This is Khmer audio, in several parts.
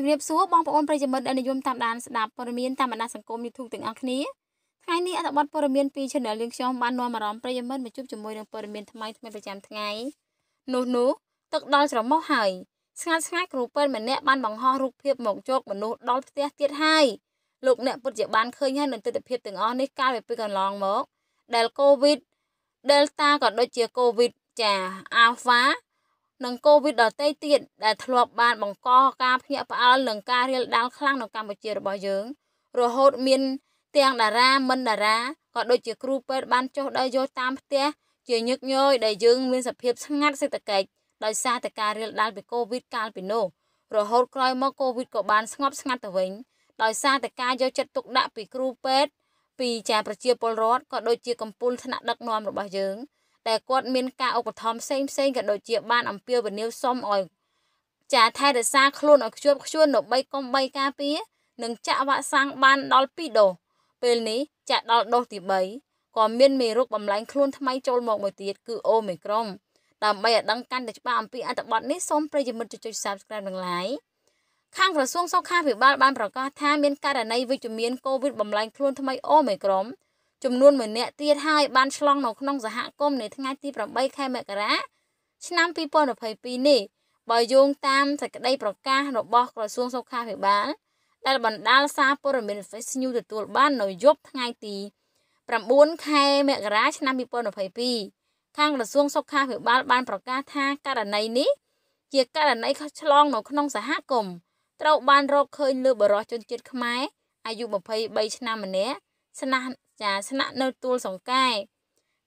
ជំរាបសួរបងប្អូនប្រិយមិត្តដែលនិយម តាមដានស្ដាប់ព័ត៌មានតាមបណ្ដាញសង្គម YouTube ទាំងអស់គ្នាថ្ងៃនេះអត្ថបទព័ត៌មានពី Channel លៀងខ្ញុំបាននាំអារម្មណ៍ប្រិយមិត្តមកជួបជាមួយនឹងព័ត៌មានថ្មីថ្មីប្រចាំថ្ងៃនោះនោះទឹកដល់ច្រមុះហើយស្ងាត់ស្ងាត់គ្រូពេទ្យម្នាក់បានបង្ហោះរូបភាពមកជោគមនុស្សដល់ផ្ទះទៀតហើយលោកអ្នកពុតជាបានឃើញហើយនឹងទស្សនវិជ្ជាទាំងអស់នេះកាលពីពេលកន្លងមកដែល COVID Delta ក៏ដូចជា COVID ចា Alpha និងកូវីដដទៃទៀតដែលធ្លាប់បានបង្កការភ្ញាក់ផ្អើលនិងការរាលដាលខ្លាំងនៅ កម្ពុជារបស់យើង រហូតមាន ទាំងតារាមិនតារាក៏ដូចជា គ្រូពេទ្យបានចុះដើរយោតាមផ្ទះជាញឹកញយដែលយើងមានសភាពស្ងាត់សេដ្ឋកិច្ចដោយសារតែការរាលដាលពីកូវីដកាលពីនោះរហូតក្រោយមកកូវីដក៏បានស្ងប់ស្ងាត់ទៅវិញដោយសារតែការយកចិត្តទុកដាក់ពីគ្រូពេទ្យពីជាប្រជាពលរដ្ឋក៏ដូចជាកម្ពុជាថ្នាក់ដឹកនាំរបស់យើងតែគាត់មានការឧបត្ថម្ភផ្សេងផ្សេងក៏ដូចជាបាន អំពាវនាវសុំឲ្យចាថែរក្សាខ្លួនឲ្យខ្ជាប់ខ្ជួននៅ3កុំ3ការពារនិងចាក់វ៉ាក់សាំងបានដល់2ដូសពេលនេះចាក់ដល់ដូសទី3ក៏មានមេរោគបំលែងខ្លួនថ្មីចូលមកមួយទៀតគឺអូមីក្រុងដើម្បីឲ្យដឹងកាន់តែច្បាស់អំពីអត្ថបទនេះសូមប្រិយមិត្តចុច Subscribe និង Like ខាងក្រសួងសុខាភិបាលបានប្រកាសថាមានករណីវិជ្ជមានកូវីដបំលែងខ្លួនថ្មីអូមីក្រុងចំនួន1នាក់ទៀតហើយបានឆ្លង នៅក្នុងសហគមន៍នៅថ្ងៃទី8ខែមករាឆ្នាំ2022នេះបើយោងតាមសេចក្តីប្រកាសរបស់ក្រសួង សុខាភិបាល ដែលបណ្ដាលសារព័ត៌មាន Face News ទទួលបាន នៅយប់ថ្ងៃទី9ខែមករាឆ្នាំ2022ខាងក្រសួង សុខាភិបាល បានប្រកាសថាករណីនេះជាករណីឆ្លងនៅក្នុងសហគមន៍ត្រូវបានរកឃើញលើបរិសុជនជាតិខ្មែរអាយុ23ឆ្នាំម្នាក់ស្នាក់ចាស្នាក់នៅទួលសង្កែ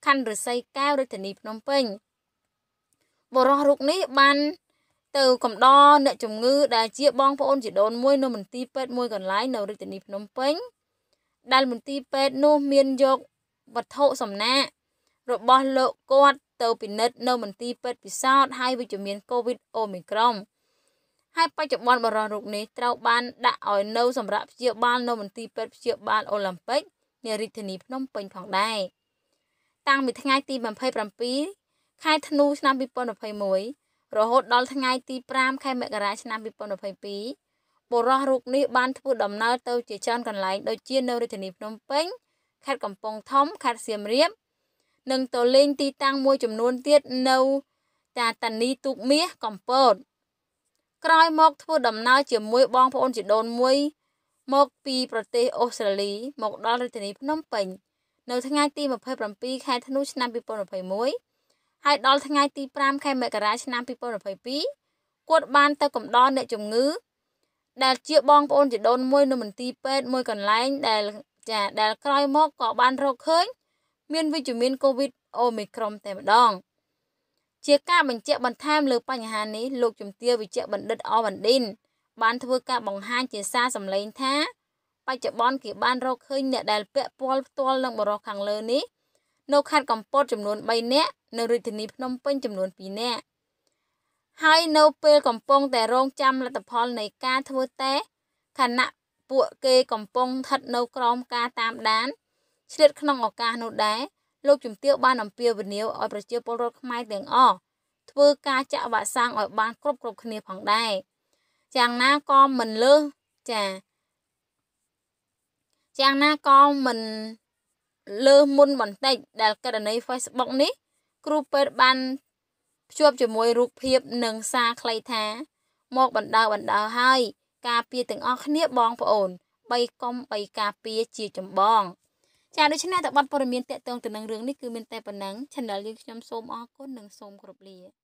ខណ្ឌរិស័យកែវរាជធានីភ្នំពេញ បរោះរូបនេះបាន ទៅកំដរអ្នកជំងឺដែលជាបងប្អូនជីដូនមួយ នៅមន្ទីរពេទ្យមួយកន្លែងនៅរាជធានីភ្នំពេញ ដែលមន្ទីរពេទ្យនោះមានយកវត្ថុសំណាក់របស់លោកគាត់ទៅពិនិត្យនៅមន្ទីរពេទ្យពិសោធន៍ហើយវិជ្ជមានកូវីដអូមីក្រុងហើយបច្ចុប្បន្នបរិសុទ្ធរូបនេះត្រូវបានដាក់ឲ្យនៅ សម្រាប់ព្យាបាលនៅមន្ទីរពេទ្យព្យាបាលអូឡ িম্প ិកនៃរាជធានីភ្នំពេញផងដែរតាំងពីថ្ងៃទី27ខែធ្នូឆ្នាំ2021រហូតដល់ថ្ងៃទី5ខែមករាឆ្នាំ2022បុរសរូបនេះបានធ្វើដំណើរទៅ ជាច្រើនកន្លែងដូចជានៅរាជធានីភ្នំពេញខេត្តកំពង់ធំខេត្តសៀមរាប និងទៅលេងទីតាំងមួយចំនួនទៀតនៅតាតានីទូកមាសកំពតក្រោយមកធ្វើដំណើរជាមួយបងប្អូនជីដូនមួយមកពីប្រទេសអូស្ត្រាលីមកដល់រាជធានីភ្នំពេញ នៅថ្ងៃទី27ខែធ្នូឆ្នាំ2021ហើយដល់ថ្ងៃទី5ខែមករាឆ្នាំ2022គាត់បាន ទៅកំដរអ្នកជំងឺ ដែលជាបងប្អូនជីដូនមួយ នៅមន្ទីរពេទ្យមួយកន្លែង ដែលចាដែលក្រោយមកក៏បានរកឃើញមានវិជ្ជមានកូវីដអូមីក្រុមតែម្ដង ជាការបញ្ជាក់បន្ថែមលើ បញ្ហានេះលោកជំទាវវិជ្ជបណ្ឌិតអវណ្ឌិនបានធ្វើការបង្ហាញជាសារសម្លេងថា បច្ចុប្បន្នគេបាន រកឃើញអ្នកដែលពាក់ព័ន្ធផ្ទាល់នឹងបរិះខាងលើនេះនៅខេត្តកំពតចំនួន3នាក់នៅរាជធានីភ្នំពេញចំនួន2នាក់ហើយនៅពេលកំពុងតែរងចាំលទ្ធផលនៃការធ្វើតេស្តខណៈពួកគេកំពុងស្ថិតនៅក្រោមការតាមដានឆ្លៀតក្នុងឱកាសនោះដែរលោកជំទាវបានអំពាវនាវឲ្យ ប្រជាពលរដ្ឋខ្មែរទាំងអស់ធ្វើការចាក់វ៉ាក់សាំងឲ្យបានគ្រប់គ្រប់គ្នាផងដែរ។យ៉ាងណាក៏មិនលើសចាយ៉ាងណាក៏មិនលើសមុនបន្តិច ដែលករណី Facebook នេះគ្រូពេទ្យបានភ្ជាប់ជាមួយរូបភាព និងសារខ្លីថា មកបណ្ដើ បណ្ដើ ហើយ ការពារទាំងអស់គ្នាបងប្អូន3កុំ3ការពារជាចម្បង ចាដូច្នេះតបព័ត៌មានតកតងទៅនឹងរឿងនេះគឺមានតែប៉ុណ្ណឹង Channel យើងខ្ញុំសូមអរគុណនិងសូមគោរពលា